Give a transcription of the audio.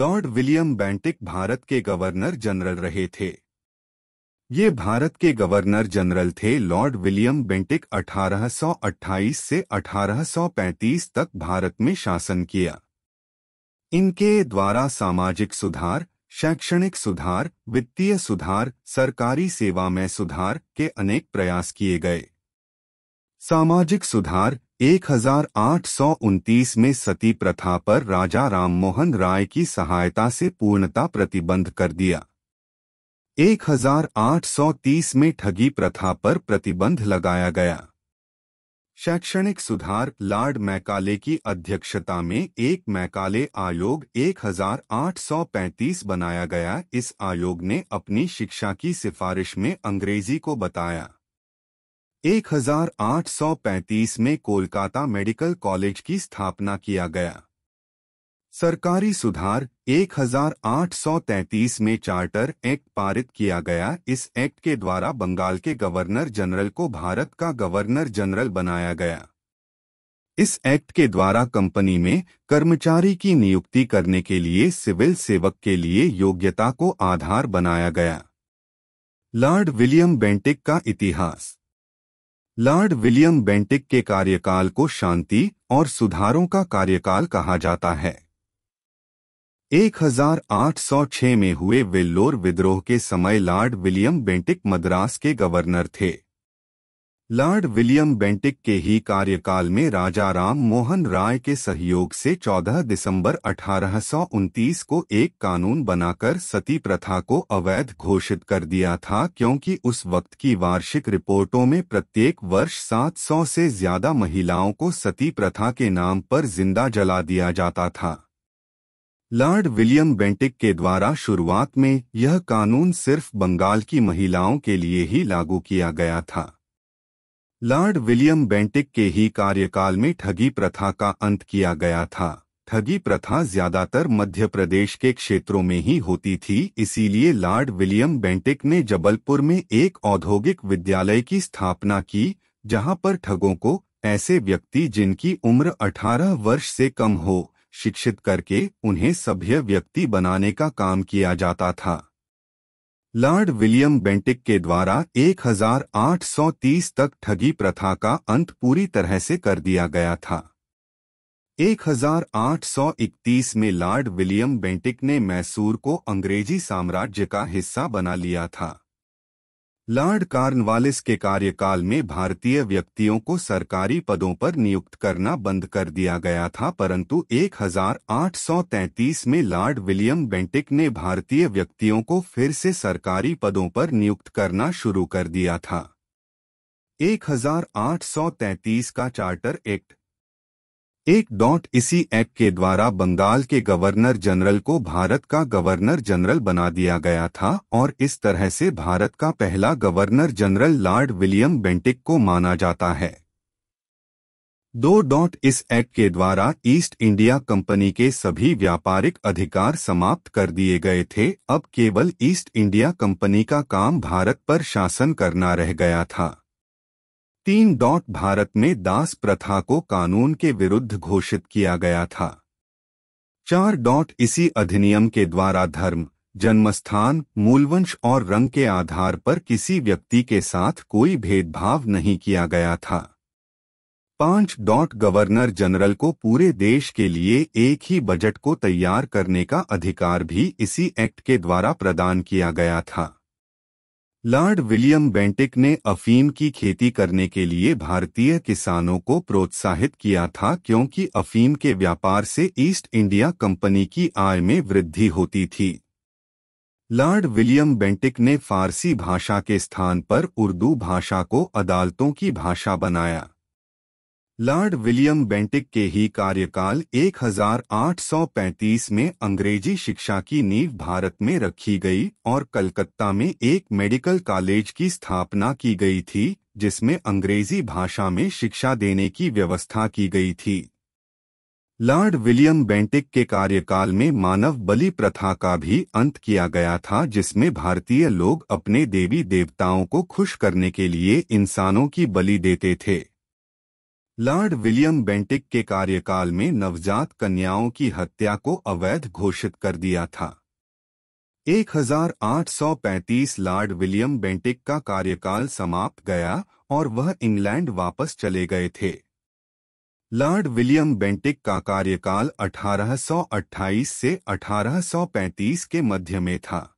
Lord William Bentinck Bharat के governor general रहे थे ये भारत के governor general lord William William बेंटिक 1828 से 1835 तक भारत में शासन किया इनके द्वारा सामाजिक सुधार शैक्षणिक सुधार वित्तीय सुधार सरकारी सेवा में सुधार के अनेक प्रयास किए गए सामाजिक सुधार 1829 में सती प्रथा पर राजा राममोहन राय की सहायता से पूर्णता प्रतिबंध कर दिया 1830 में ठगी प्रथा पर प्रतिबंध लगाया गया शैक्षणिक सुधार लॉर्ड मैकाले की अध्यक्षता में एक मैकाले आयोग 1835 बनाया गया इस आयोग ने अपनी शिक्षा की सिफारिश में अंग्रेजी को बताया 1835 में कोलकाता मेडिकल कॉलेज की स्थापना किया गया सरकारी सुधार 1833 में चार्टर एक्ट पारित किया गया इस एक्ट के द्वारा बंगाल के गवर्नर जनरल को भारत का गवर्नर जनरल बनाया गया इस एक्ट के द्वारा कंपनी में कर्मचारी की नियुक्ति करने के लिए सिविल सेवक के लिए योग्यता को आधार बनाया गया लॉर्ड विलियम बेंटिक का इतिहास लॉर्ड विलियम बेंटिक के कार्यकाल को शांति और सुधारों का कार्यकाल कहा जाता है 1806 में हुए वेल्लोर विद्रोह के समय लॉर्ड विलियम बेंटिक मद्रास के गवर्नर थे लॉर्ड विलियम बेंटिक के ही कार्यकाल में राजा राम मोहन राय के सहयोग से 14 दिसंबर अठारह को एक कानून बनाकर सती प्रथा को अवैध घोषित कर दिया था क्योंकि उस वक्त की वार्षिक रिपोर्टों में प्रत्येक वर्ष 700 से ज्यादा महिलाओं को सती प्रथा के नाम पर जिंदा जला दिया जाता था लॉर्ड विलियम बेंटिक के द्वारा शुरुआत में यह कानून सिर्फ बंगाल की महिलाओं के लिए ही लागू किया गया था लॉर्ड विलियम बेंटिक के ही कार्यकाल में ठगी प्रथा का अंत किया गया था ठगी प्रथा ज्यादातर मध्य प्रदेश के क्षेत्रों में ही होती थी इसीलिए लॉर्ड विलियम बेंटिक ने जबलपुर में एक औद्योगिक विद्यालय की स्थापना की जहां पर ठगों को ऐसे व्यक्ति जिनकी उम्र 18 वर्ष से कम हो शिक्षित करके उन्हें सभ्य व्यक्ति बनाने का काम किया जाता था लॉर्ड विलियम बेंटिक के द्वारा 1830 तक ठगी प्रथा का अंत पूरी तरह से कर दिया गया था 1831 में लॉर्ड विलियम बेंटिक ने मैसूर को अंग्रेजी साम्राज्य का हिस्सा बना लिया था लॉर्ड कार्नवालिस के कार्यकाल में भारतीय व्यक्तियों को सरकारी पदों पर नियुक्त करना बंद कर दिया गया था परंतु 1833 में लॉर्ड विलियम बेंटिक ने भारतीय व्यक्तियों को फिर से सरकारी पदों पर नियुक्त करना शुरू कर दिया था 1833 का चार्टर एक्ट एक डॉट इसी एक्ट के द्वारा बंगाल के गवर्नर जनरल को भारत का गवर्नर जनरल बना दिया गया था और इस तरह से भारत का पहला governor general lord William Bentinck को माना जाता है दो डॉट इस एक्ट के द्वारा ईस्ट इंडिया कंपनी के सभी व्यापारिक अधिकार समाप्त कर दिए गए थे अब केवल ईस्ट इंडिया कंपनी का काम भारत पर शासन करना रह गया था तीन डॉट भारत में दास प्रथा को कानून के विरुद्ध घोषित किया गया था चार डॉट इसी अधिनियम के द्वारा धर्म जन्मस्थान मूलवंश और रंग के आधार पर किसी व्यक्ति के साथ कोई भेदभाव नहीं किया गया था पांच डॉट गवर्नर जनरल को पूरे देश के लिए एक ही बजट को तैयार करने का अधिकार भी इसी एक्ट के द्वारा प्रदान किया गया था लॉर्ड विलियम बेंटिक ने अफीम की खेती करने के लिए भारतीय किसानों को प्रोत्साहित किया था क्योंकि अफीम के व्यापार से ईस्ट इंडिया कंपनी की आय में वृद्धि होती थी लॉर्ड विलियम बेंटिक ने फारसी भाषा के स्थान पर उर्दू भाषा को अदालतों की भाषा बनाया लॉर्ड विलियम बेंटिक के ही कार्यकाल 1835 में अंग्रेजी शिक्षा की नींव भारत में रखी गई और कलकत्ता में एक मेडिकल कॉलेज की स्थापना की गई थी जिसमें अंग्रेजी भाषा में शिक्षा देने की व्यवस्था की गई थी लॉर्ड विलियम बेंटिक के कार्यकाल में मानव बलि प्रथा का भी अंत किया गया था जिसमें भारतीय लोग अपने देवी देवताओं को खुश करने के लिए इंसानों की बलि देते थे लॉर्ड विलियम बेंटिक के कार्यकाल में नवजात कन्याओं की हत्या को अवैध घोषित कर दिया था 1835 लॉर्ड विलियम बेंटिक का कार्यकाल समाप्त गया और वह इंग्लैंड वापस चले गए थे लॉर्ड विलियम बेंटिक का कार्यकाल 1828 से 1835 के मध्य में था